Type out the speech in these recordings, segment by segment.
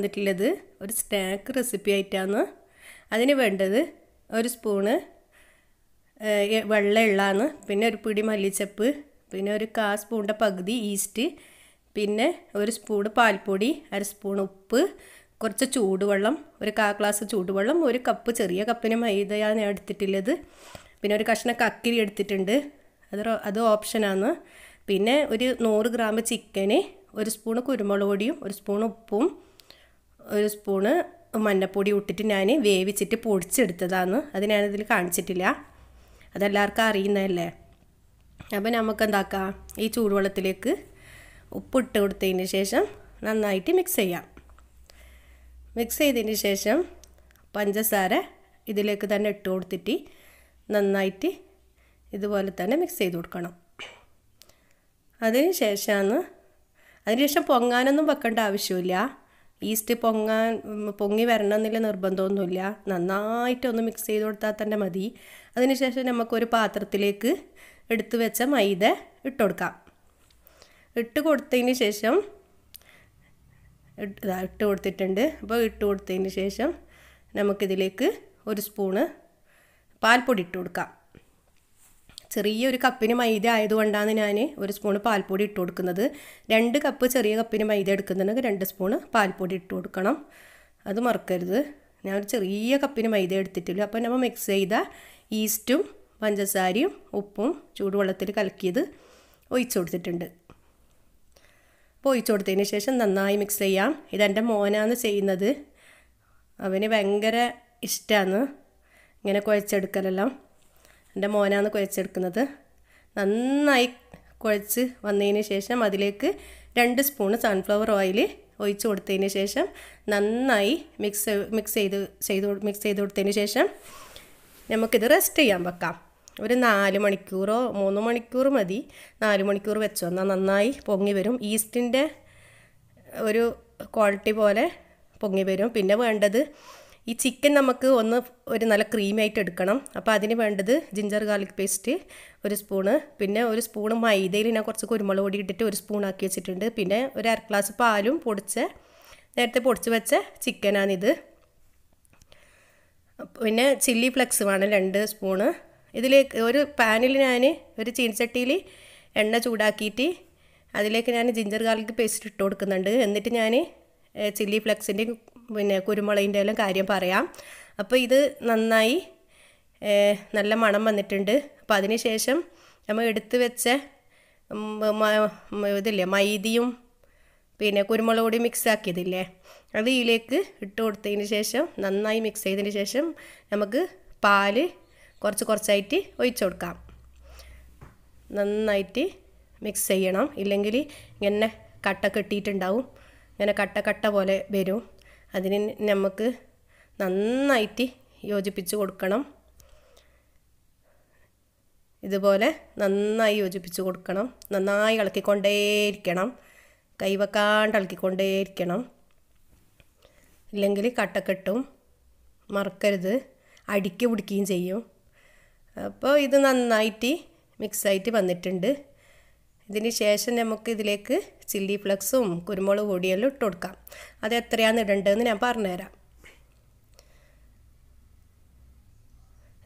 വന്നിട്ടുള്ളത് ഒരു snack recipe ആയിട്ടാണ് അതിന് വേണ്ടത് ഒരു സ്പൂണ് വെള്ള പിന്നെ ഒരു പിടി മല്ലിച്ചപ്പ് പിന്നെ ഒരു കാ സ്പൂണിൻ്റെ പകുതി ഈസ്റ്റ് പിന്നെ ഒരു സ്പൂണ് പാൽപ്പൊടി അര സ്പൂൺ ഉപ്പ് കുറച്ച് ചൂടുവെള്ളം ഒരു കാ ഗ്ലാസ് ചൂടുവെള്ളം ഒരു കപ്പ് ചെറിയ കപ്പിന് മൈദയാണ് എടുത്തിട്ടുള്ളത് പിന്നെ ഒരു കഷ്ണം കക്കിരി എടുത്തിട്ടുണ്ട് അത് അത് ഓപ്ഷനാണ് പിന്നെ ഒരു നൂറ് ഗ്രാം ചിക്കന് ഒരു സ്പൂണ് കുരുമുളക് പൊടിയും ഒരു സ്പൂൺ ഉപ്പും ഒരു സ്പൂണ് മഞ്ഞപ്പൊടി ഇട്ടിട്ട് ഞാൻ വേവിച്ചിട്ട് പൊടിച്ചെടുത്തതാണ് അത് ഞാനിതിൽ കാണിച്ചിട്ടില്ല അതെല്ലാവർക്കും അറിയുന്നതല്ലേ അപ്പോൾ നമുക്ക് എന്താക്കാം ഈ ചൂടുവെള്ളത്തിലേക്ക് ഉപ്പിട്ട് കൊടുത്തതിന് ശേഷം നന്നായിട്ട് മിക്സ് ചെയ്യാം മിക്സ് ചെയ്തതിന് ശേഷം പഞ്ചസാര ഇതിലേക്ക് തന്നെ ഇട്ട് കൊടുത്തിട്ട് നന്നായിട്ട് ഇതുപോലെ തന്നെ മിക്സ് ചെയ്ത് കൊടുക്കണം അതിന് ശേഷമാണ് അതിന് ശേഷം പൊങ്ങാനൊന്നും വെക്കേണ്ട ആവശ്യമില്ല ഈസ്റ്റ് പൊങ്ങാൻ പൊങ്ങി വരണം എന്നില്ല നിർബന്ധമൊന്നുമില്ല നന്നായിട്ടൊന്ന് മിക്സ് ചെയ്ത് കൊടുത്താൽ തന്നെ മതി അതിനുശേഷം നമുക്കൊരു പാത്രത്തിലേക്ക് എടുത്തു വെച്ച മൈദ ഇട്ട് കൊടുക്കാം ഇട്ട് കൊടുത്തതിന് ശേഷം ഇട്ട് കൊടുത്തിട്ടുണ്ട് അപ്പോൾ ഇട്ട് കൊടുത്തതിന് ശേഷം നമുക്കിതിലേക്ക് ഒരു സ്പൂണ് പാൽപ്പൊടി ഇട്ട് കൊടുക്കാം ചെറിയൊരു കപ്പിന് മൈദ ആയതുകൊണ്ടാണ് ഞാൻ ഒരു സ്പൂൺ പാൽപ്പൊടി ഇട്ട് കൊടുക്കുന്നത് രണ്ട് കപ്പ് ചെറിയ കപ്പിന് മൈദ എടുക്കുന്നുണ്ടെങ്കിൽ രണ്ട് സ്പൂൺ പാൽപ്പൊടി ഇട്ട് കൊടുക്കണം അത് മറക്കരുത് ഞാൻ ഒരു ചെറിയ കപ്പിന് മൈദ എടുത്തിട്ടില്ല അപ്പോൾ നമ്മൾ മിക്സ് ചെയ്ത ഈസ്റ്റും പഞ്ചസാരയും ഉപ്പും ചൂടുവെള്ളത്തിൽ കലക്കിയത് ഒഴിച്ചു കൊടുത്തിട്ടുണ്ട് അപ്പോൾ ഒഴിച്ചു കൊടുത്തതിന് ശേഷം നന്നായി മിക്സ് ചെയ്യാം ഇതെൻ്റെ മോനാണ് ചെയ്യുന്നത് അവന് ഭയങ്കര ഇഷ്ടമാണ് ഇങ്ങനെ കുഴച്ചെടുക്കലെല്ലാം എൻ്റെ മോനാണ് കുഴച്ചെടുക്കുന്നത് നന്നായി കുഴച്ച് വന്നതിന് ശേഷം അതിലേക്ക് രണ്ട് സ്പൂണ് സൺഫ്ലവർ ഓയിൽ ഒഴിച്ച് കൊടുത്തതിന് ശേഷം നന്നായി മിക്സ് മിക്സ് ചെയ്ത് ചെയ്ത് മിക്സ് ചെയ്ത് കൊടുത്തതിന് ശേഷം നമുക്കിത് റെസ്റ്റ് ചെയ്യാൻ വെക്കാം ഒരു നാല് മണിക്കൂറോ മൂന്ന് മണിക്കൂർ മതി നാല് മണിക്കൂർ വെച്ചു എന്നാൽ നന്നായി പൊങ്ങി വരും ഈസ്റ്റിൻ്റെ ഒരു ക്വാളിറ്റി പോലെ പൊങ്ങി വരും പിന്നെ വേണ്ടത് ഈ ചിക്കൻ നമുക്ക് ഒന്ന് ഒരു നല്ല ആയിട്ട് എടുക്കണം അപ്പോൾ അതിന് വേണ്ടത് ജിഞ്ചർ ഗാർലിക് പേസ്റ്റ് ഒരു സ്പൂണ് പിന്നെ ഒരു സ്പൂണ് മൈദയിൽ ഞാൻ കുറച്ച് കുരുമുളക് പൊടി ഇട്ടിട്ട് ഒരു സ്പൂൺ ആക്കി വെച്ചിട്ടുണ്ട് പിന്നെ ഒരു അര ഗ്ലാസ് പാലും പൊടിച്ച് നേരത്തെ പൊടിച്ച് വെച്ച ചിക്കനാണിത് പിന്നെ ചില്ലി ഫ്ലെക്സ് വേണം രണ്ട് സ്പൂണ് ഇതിലേക്ക് ഒരു പാനിൽ ഞാൻ ഒരു ചീനച്ചട്ടിയിൽ എണ്ണ ചൂടാക്കിയിട്ട് അതിലേക്ക് ഞാൻ ജിഞ്ചർ ഗാർലിക് പേസ്റ്റ് ഇട്ട് കൊടുക്കുന്നുണ്ട് എന്നിട്ട് ഞാൻ ചില്ലി ഫ്ലെക്സിൻ്റെ പിന്നെ കുരുമുളകിൻ്റെ എല്ലാം കാര്യം പറയാം അപ്പോൾ ഇത് നന്നായി നല്ല മണം വന്നിട്ടുണ്ട് അപ്പോൾ അതിന് ശേഷം നമ്മൾ എടുത്തു വെച്ച ഇതില്ലേ മൈദിയും പിന്നെ കുരുമുളക് കൂടി മിക്സ് ആക്കിയതില്ലേ അത് ഇതിലേക്ക് ഇട്ട് കൊടുത്തതിന് ശേഷം നന്നായി മിക്സ് ചെയ്തതിന് ശേഷം നമുക്ക് പാല് കുറച്ച് കുറച്ചായിട്ട് ഒഴിച്ചു കൊടുക്കാം നന്നായിട്ട് മിക്സ് ചെയ്യണം ഇല്ലെങ്കിൽ ഇങ്ങനെ കട്ട കെട്ടിയിട്ടുണ്ടാവും ഇങ്ങനെ കട്ട കട്ട പോലെ വരും അതിന് നമുക്ക് നന്നായിട്ട് യോജിപ്പിച്ച് കൊടുക്കണം ഇതുപോലെ നന്നായി യോജിപ്പിച്ച് കൊടുക്കണം നന്നായി ഇളക്കിക്കൊണ്ടേയിരിക്കണം കൈവക്കാണ്ട് ഇളക്കിക്കൊണ്ടേയിരിക്കണം ഇല്ലെങ്കിൽ കട്ടക്കെട്ടും മറക്കരുത് അടിക്ക് പിടിക്കുകയും ചെയ്യും അപ്പോൾ ഇത് നന്നായിട്ട് മിക്സായിട്ട് വന്നിട്ടുണ്ട് ഇതിന് ശേഷം നമുക്ക് ഇതിലേക്ക് ചില്ലി ഫ്ലക്സും കുരുമുളക് പൊടിയെല്ലാം ഇട്ട് കൊടുക്കാം അത് എത്രയാണ് ഇടേണ്ടതെന്ന് ഞാൻ പറഞ്ഞുതരാം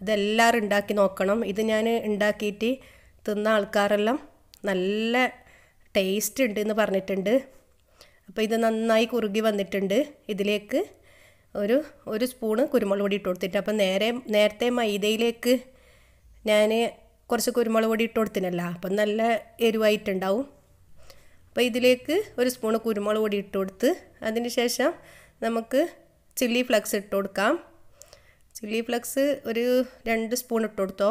ഇതെല്ലാവരും ഉണ്ടാക്കി നോക്കണം ഇത് ഞാൻ ഉണ്ടാക്കിയിട്ട് തിന്ന ആൾക്കാരെല്ലാം നല്ല ടേസ്റ്റ് ഉണ്ട് എന്ന് പറഞ്ഞിട്ടുണ്ട് അപ്പോൾ ഇത് നന്നായി കുറുകി വന്നിട്ടുണ്ട് ഇതിലേക്ക് ഒരു ഒരു സ്പൂണ് കുരുമുളക് പൊടി ഇട്ട് കൊടുത്തിട്ട് അപ്പം നേരെ നേരത്തെ മൈദയിലേക്ക് ഞാൻ കുറച്ച് കുരുമുളക് പൊടി ഇട്ട് കൊടുത്തിനല്ലോ അപ്പം നല്ല എരിവായിട്ടുണ്ടാവും അപ്പോൾ ഇതിലേക്ക് ഒരു സ്പൂണ് കുരുമുളക് പൊടി ഇട്ട് കൊടുത്ത് അതിന് ശേഷം നമുക്ക് ചില്ലി ഫ്ലക്സ് ഇട്ട് കൊടുക്കാം ചില്ലി ഫ്ലക്സ് ഒരു രണ്ട് സ്പൂൺ ഇട്ട് കൊടുത്തോ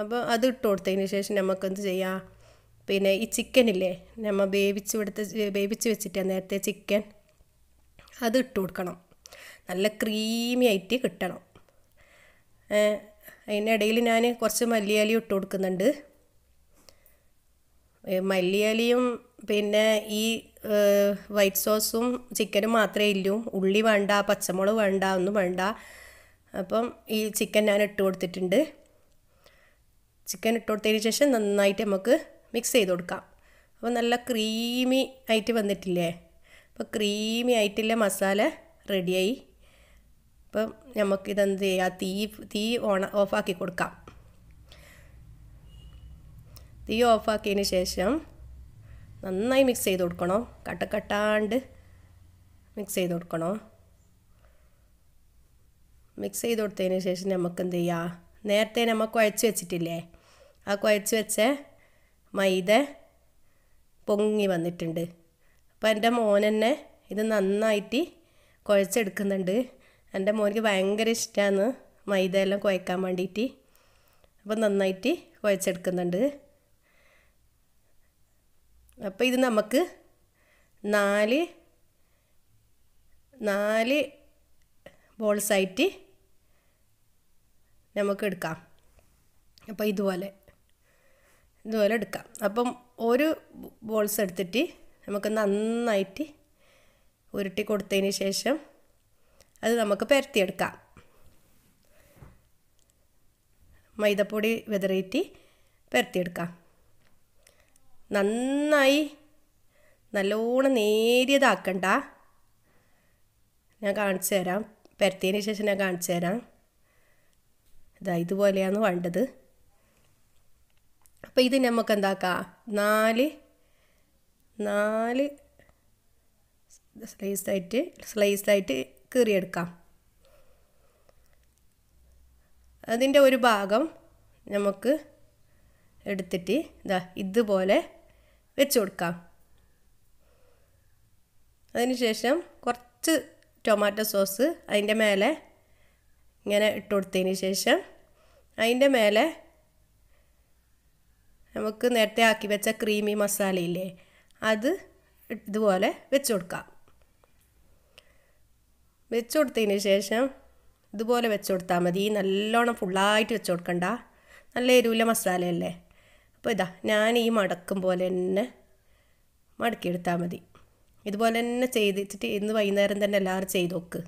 അപ്പോൾ അത് ഇട്ട് കൊടുത്തതിന് ശേഷം നമുക്കെന്ത് ചെയ്യാം പിന്നെ ഈ ചിക്കനില്ലേ നമ്മൾ വേവിച്ച് എടുത്ത് വേവിച്ച് വെച്ചിട്ട് നേരത്തെ ചിക്കൻ അത് ഇട്ട് കൊടുക്കണം നല്ല ക്രീമി ആയിട്ട് കിട്ടണം അതിനിടയിൽ ഞാൻ കുറച്ച് മല്ലിയാലി ഇട്ട് കൊടുക്കുന്നുണ്ട് മല്ലിയാലിയും പിന്നെ ഈ വൈറ്റ് സോസും ചിക്കനും മാത്രമേ ഇല്ലൂ ഉള്ളി വേണ്ട പച്ചമുളക് വേണ്ട ഒന്നും വേണ്ട അപ്പം ഈ ചിക്കൻ ഞാൻ ഇട്ട് കൊടുത്തിട്ടുണ്ട് ചിക്കൻ ഇട്ട് കൊടുത്തതിന് ശേഷം നന്നായിട്ട് നമുക്ക് മിക്സ് ചെയ്ത് കൊടുക്കാം അപ്പോൾ നല്ല ക്രീമി ആയിട്ട് വന്നിട്ടില്ലേ അപ്പോൾ ക്രീമി ആയിട്ടുള്ള മസാല റെഡിയായി അപ്പം നമുക്കിതെന്ത് ചെയ്യുക തീ തീ ഓണ ഓഫാക്കി കൊടുക്കാം തീ ഓഫാക്കിയതിന് ശേഷം നന്നായി മിക്സ് ചെയ്ത് കൊടുക്കണം കട്ടക്കട്ടാണ്ട് മിക്സ് ചെയ്ത് കൊടുക്കണം മിക്സ് ചെയ്ത് കൊടുത്തതിന് ശേഷം നമുക്ക് എന്ത് ചെയ്യാം നേരത്തെ നമ്മൾ കുഴച്ച് വെച്ചിട്ടില്ലേ ആ കുഴച്ച് വെച്ച മൈദ പൊങ്ങി വന്നിട്ടുണ്ട് അപ്പോൾ എൻ്റെ മോനെന്നെ ഇത് നന്നായിട്ട് കുഴച്ചെടുക്കുന്നുണ്ട് എൻ്റെ മോനിക്ക് ഭയങ്കര ഇഷ്ടമാണ് മൈദ എല്ലാം കുഴക്കാൻ വേണ്ടിയിട്ട് അപ്പോൾ നന്നായിട്ട് കുഴച്ചെടുക്കുന്നുണ്ട് അപ്പോൾ ഇത് നമുക്ക് നാല് നാല് ബോൾസായിട്ട് നമുക്ക് എടുക്കാം അപ്പോൾ ഇതുപോലെ ഇതുപോലെ എടുക്കാം അപ്പം ഒരു ബോൾസ് എടുത്തിട്ട് നമുക്ക് നന്നായിട്ട് ഉരുട്ടി കൊടുത്തതിന് ശേഷം അത് നമുക്ക് പരത്തിയെടുക്കാം മൈദപ്പൊടി വിതറിയിട്ട് പരത്തിയെടുക്കാം നന്നായി നല്ലോണം നേരിയതാക്കണ്ട ഞാൻ കാണിച്ചു തരാം പരത്തിയതിന് ശേഷം ഞാൻ കാണിച്ചു തരാം ഇതാ ഇതുപോലെയാണ് വേണ്ടത് അപ്പോൾ ഇത് നമുക്ക് എന്താക്കാം നാല് നാല് സ്ലൈസായിട്ട് സ്ലൈസായിട്ട് കീറിയെടുക്കാം അതിൻ്റെ ഒരു ഭാഗം നമുക്ക് എടുത്തിട്ട് ഇതാ ഇതുപോലെ വെച്ച് കൊടുക്കാം അതിനുശേഷം കുറച്ച് ടൊമാറ്റോ സോസ് അതിൻ്റെ മേലെ ഇങ്ങനെ ഇട്ട് കൊടുത്തതിന് ശേഷം അതിൻ്റെ മേലെ നമുക്ക് നേരത്തെ ആക്കി വെച്ച ക്രീമി മസാലയില്ലേ അത് ഇതുപോലെ വെച്ച് കൊടുക്കാം വെച്ച് കൊടുത്തതിന് ശേഷം ഇതുപോലെ വെച്ച് കൊടുത്താൽ മതി നല്ലോണം ഫുള്ളായിട്ട് വെച്ച് കൊടുക്കണ്ട നല്ല എരിവിലെ മസാലയല്ലേ അപ്പോൾ ഇതാ ഞാൻ ഈ മടക്കും പോലെ തന്നെ മടക്കിയെടുത്താൽ മതി ഇതുപോലെ തന്നെ ചെയ്തിട്ട് ഇന്ന് വൈകുന്നേരം തന്നെ എല്ലാവരും ചെയ്ത് നോക്ക്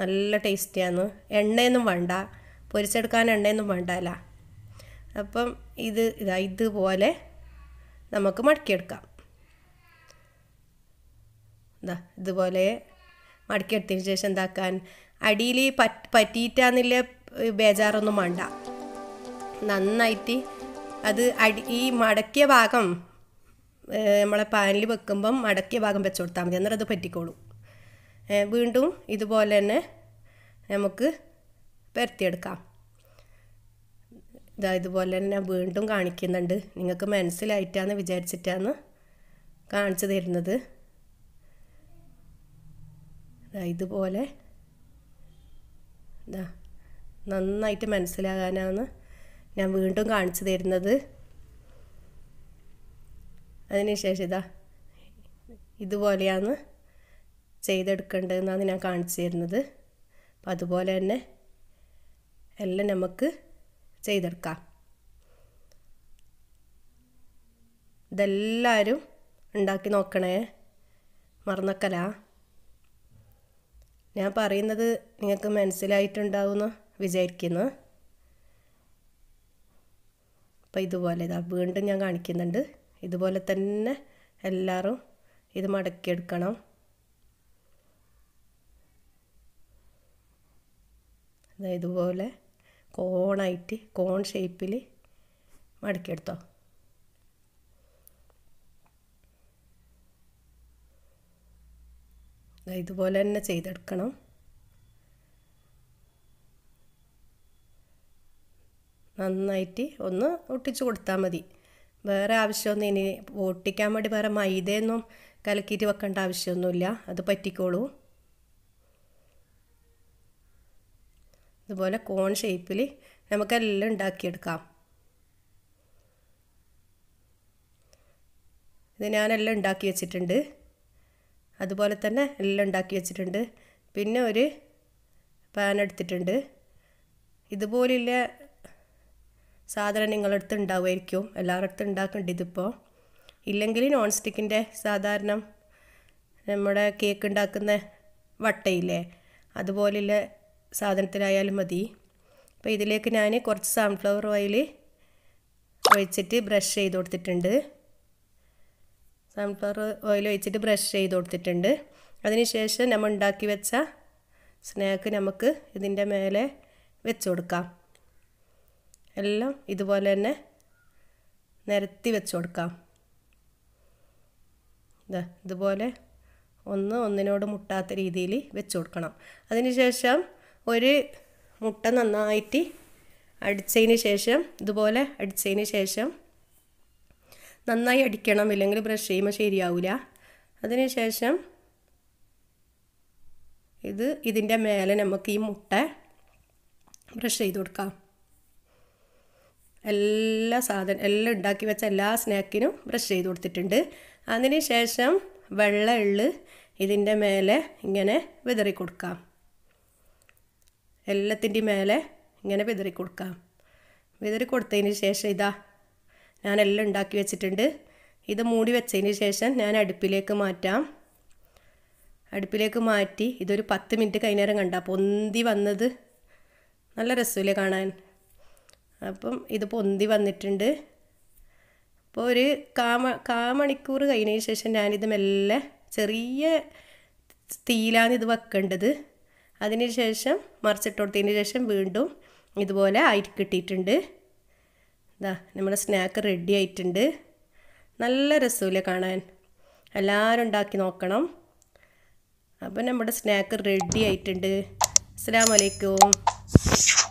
നല്ല ടേസ്റ്റിയാണ് എണ്ണയൊന്നും വേണ്ട പൊരിച്ചെടുക്കാൻ എണ്ണയൊന്നും വേണ്ടല്ല അപ്പം ഇത് ഇതാ ഇതുപോലെ നമുക്ക് മടക്കിയെടുക്കാം ഇതാ ഇതുപോലെ മടക്കിയെടുത്തതിന് ശേഷം എന്താക്കാൻ അടിയിൽ പറ്റ് പറ്റിയിട്ടാന്നില്ല ബേജാറൊന്നും വേണ്ട നന്നായിട്ട് അത് അടി ഈ മടക്കിയ ഭാഗം നമ്മളെ പാനിൽ വെക്കുമ്പം മടക്കിയ ഭാഗം വെച്ച് കൊടുത്താൽ മതി എന്നിട്ട് അത് പറ്റിക്കോളൂ വീണ്ടും ഇതുപോലെ തന്നെ നമുക്ക് പരത്തിയെടുക്കാം ഇതാ ഇതുപോലെ തന്നെ ഞാൻ വീണ്ടും കാണിക്കുന്നുണ്ട് നിങ്ങൾക്ക് മനസ്സിലായിട്ടാന്ന് വിചാരിച്ചിട്ടാണ് കാണിച്ചു തരുന്നത് ഇതുപോലെ നന്നായിട്ട് മനസ്സിലാകാനാണ് ഞാൻ വീണ്ടും കാണിച്ചു തരുന്നത് അതിനുശേഷം ഇതാ ഇതുപോലെയാണ് ചെയ്തെടുക്കേണ്ടതെന്നാണ് ഞാൻ കാണിച്ചു തരുന്നത് അപ്പം അതുപോലെ തന്നെ എല്ലാം നമുക്ക് ചെയ്തെടുക്കാം ഇതെല്ലാവരും ഉണ്ടാക്കി നോക്കണേ മറന്നക്കല ഞാൻ പറയുന്നത് നിങ്ങൾക്ക് മനസ്സിലായിട്ടുണ്ടാവുമെന്ന് വിചാരിക്കുന്നു അപ്പം ഇതുപോലെ ഇതാ വീണ്ടും ഞാൻ കാണിക്കുന്നുണ്ട് ഇതുപോലെ തന്നെ എല്ലാവരും ഇത് മടക്കിയെടുക്കണം ഇതുപോലെ കോണായിട്ട് കോൺ ഷേപ്പിൽ മടക്കിയെടുത്തോ ഇതുപോലെ തന്നെ ചെയ്തെടുക്കണം നന്നായിട്ട് ഒന്ന് ഒട്ടിച്ചു കൊടുത്താൽ മതി വേറെ ആവശ്യമൊന്നും ഇനി ഒട്ടിക്കാൻ വേണ്ടി വേറെ മൈദയൊന്നും കലക്കിയിട്ട് വെക്കേണ്ട ആവശ്യമൊന്നുമില്ല അത് പറ്റിക്കോളൂ ഇതുപോലെ കോൺ ഷേപ്പിൽ നമുക്കെല്ലാം ഉണ്ടാക്കിയെടുക്കാം ഇത് ഞാനെല്ലാം ഉണ്ടാക്കി വെച്ചിട്ടുണ്ട് അതുപോലെ തന്നെ എല്ലാം ഉണ്ടാക്കി വെച്ചിട്ടുണ്ട് പിന്നെ ഒരു പാൻ എടുത്തിട്ടുണ്ട് ഇതുപോലെയുള്ള സാധനം നിങ്ങളടുത്ത് ഉണ്ടാവുമായിരിക്കും എല്ലാവരുടെ അടുത്തും ഉണ്ടാക്കുന്നുണ്ട് ഇതിപ്പോൾ ഇല്ലെങ്കിൽ നോൺ സ്റ്റിക്കിൻ്റെ സാധാരണ നമ്മുടെ കേക്ക് ഉണ്ടാക്കുന്ന വട്ടയില്ലേ അതുപോലെയുള്ള സാധനത്തിലായാലും മതി അപ്പോൾ ഇതിലേക്ക് ഞാൻ കുറച്ച് സൺഫ്ലവർ ഓയിൽ ഒഴിച്ചിട്ട് ബ്രഷ് ചെയ്ത് കൊടുത്തിട്ടുണ്ട് സൺഫ്ലവർ ഓയിൽ ഒഴിച്ചിട്ട് ബ്രഷ് ചെയ്ത് കൊടുത്തിട്ടുണ്ട് അതിനുശേഷം നമ്മൾ ഉണ്ടാക്കി വെച്ച സ്നാക്ക് നമുക്ക് ഇതിൻ്റെ മേലെ വെച്ച് കൊടുക്കാം എല്ലാം ഇതുപോലെ തന്നെ നിരത്തി വെച്ച് കൊടുക്കാം ഇതുപോലെ ഒന്ന് ഒന്നിനോട് മുട്ടാത്ത രീതിയിൽ വെച്ച് കൊടുക്കണം അതിനുശേഷം ഒരു മുട്ട നന്നായിട്ട് അടിച്ചതിന് ശേഷം ഇതുപോലെ അടിച്ചതിന് ശേഷം നന്നായി അടിക്കണം ഇല്ലെങ്കിൽ ബ്രഷ് ചെയ്യുമ്പോൾ ശരിയാവില്ല അതിനുശേഷം ഇത് ഇതിൻ്റെ മേലെ നമുക്ക് ഈ മുട്ട ബ്രഷ് ചെയ്ത് കൊടുക്കാം എല്ലാ സാധനം എല്ലാം ഉണ്ടാക്കി വെച്ച എല്ലാ സ്നാക്കിനും ബ്രഷ് ചെയ്ത് കൊടുത്തിട്ടുണ്ട് അതിനുശേഷം വെള്ള എള് ഇതിൻ്റെ മേലെ ഇങ്ങനെ വിതറി കൊടുക്കാം എല്ലാത്തിൻ്റെ മേലെ ഇങ്ങനെ വിതറി കൊടുക്കാം വിതറി കൊടുത്തതിന് ശേഷം ഇതാ ഞാനെല്ലാം ഉണ്ടാക്കി വെച്ചിട്ടുണ്ട് ഇത് മൂടി വെച്ചതിന് ശേഷം ഞാൻ അടുപ്പിലേക്ക് മാറ്റാം അടുപ്പിലേക്ക് മാറ്റി ഇതൊരു പത്ത് മിനിറ്റ് കഴിഞ്ഞേരം കണ്ട പൊന്തി വന്നത് നല്ല രസമില്ലേ കാണാൻ അപ്പം ഇത് പൊന്തി വന്നിട്ടുണ്ട് അപ്പോൾ ഒരു കാമ കാമണിക്കൂർ കഴിഞ്ഞതിന് ശേഷം ഞാനിത് മെല്ലെ ചെറിയ തീയിലാണ് ഇത് വെക്കേണ്ടത് അതിന് ശേഷം മറിച്ചിട്ട് കൊടുത്തതിന് ശേഷം വീണ്ടും ഇതുപോലെ ആയിട്ട് കിട്ടിയിട്ടുണ്ട് ഇതാ നമ്മുടെ സ്നാക്ക് റെഡി ആയിട്ടുണ്ട് നല്ല രസമില്ലേ കാണാൻ എല്ലാവരും ഉണ്ടാക്കി നോക്കണം അപ്പം നമ്മുടെ സ്നാക്ക് റെഡി ആയിട്ടുണ്ട് അസ്സാം വലൈക്കും